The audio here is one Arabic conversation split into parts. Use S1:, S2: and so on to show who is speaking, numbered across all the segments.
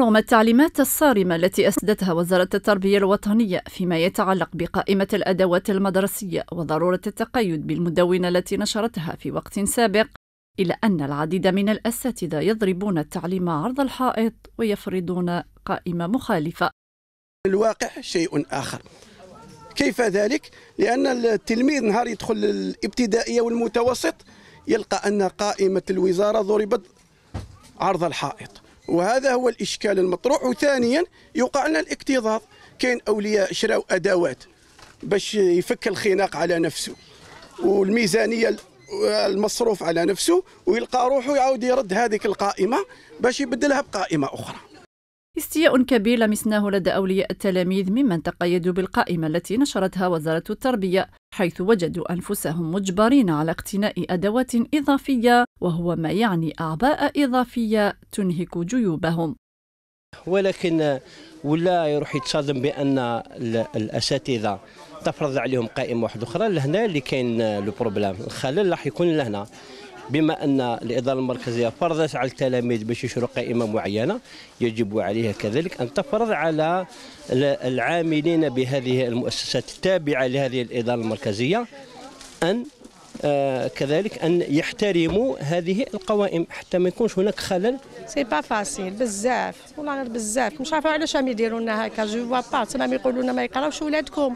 S1: رغم التعليمات الصارمة التي أسدتها وزارة التربية الوطنية فيما يتعلق بقائمة الأدوات المدرسية وضرورة التقيد بالمدونة التي نشرتها في وقت سابق إلا أن العديد من الأساتذة يضربون التعليم عرض الحائط ويفرضون قائمة مخالفة
S2: الواقع شيء آخر كيف ذلك؟ لأن التلميذ نهار يدخل الابتدائية والمتوسط يلقى أن قائمة الوزارة ضربت عرض الحائط وهذا هو الإشكال المطروح وثانيا يوقع لنا الاكتظاظ كاين أولياء شراو أدوات باش يفك الخناق على نفسه والميزانية المصروف على نفسه ويلقى روحه يعاود يرد هذيك القائمة باش يبدلها بقائمة أخرى
S1: استياء كبير لمسناه لدى أولياء التلاميذ ممن تقيدوا بالقائمة التي نشرتها وزارة التربية حيث وجدوا أنفسهم مجبرين على اقتناء أدوات إضافية وهو ما يعني أعباء إضافية تنهك جيوبهم
S3: ولكن ولا يروح يتصادم بان الاساتذه تفرض عليهم قائمه واحده اخرى لهنا اللي كان لو الخلل راح يكون لهنا بما أن الإدارة المركزية فرضت على التلاميذ باش يشروا قائمة معينة يجب عليها كذلك أن تفرض على العاملين بهذه المؤسسات التابعة لهذه الإدارة المركزية أن آه كذلك ان يحترموا هذه القوائم حتى ما يكونش هناك خلل سي با فاسيل بزاف والله غير بزاف مش عارفه علاش ما يديروا لنا هكا جو با با تما يقولوا لنا ما يقراوش ولادكم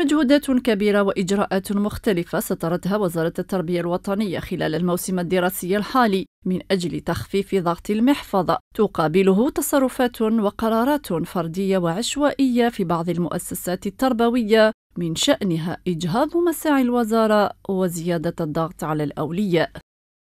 S1: مجهودات كبيرة وإجراءات مختلفة سطرتها وزارة التربية الوطنية خلال الموسم الدراسي الحالي من أجل تخفيف ضغط المحفظة تقابله تصرفات وقرارات فردية وعشوائية في بعض المؤسسات التربوية من شأنها إجهاض مساعي الوزارة وزيادة الضغط على الأولياء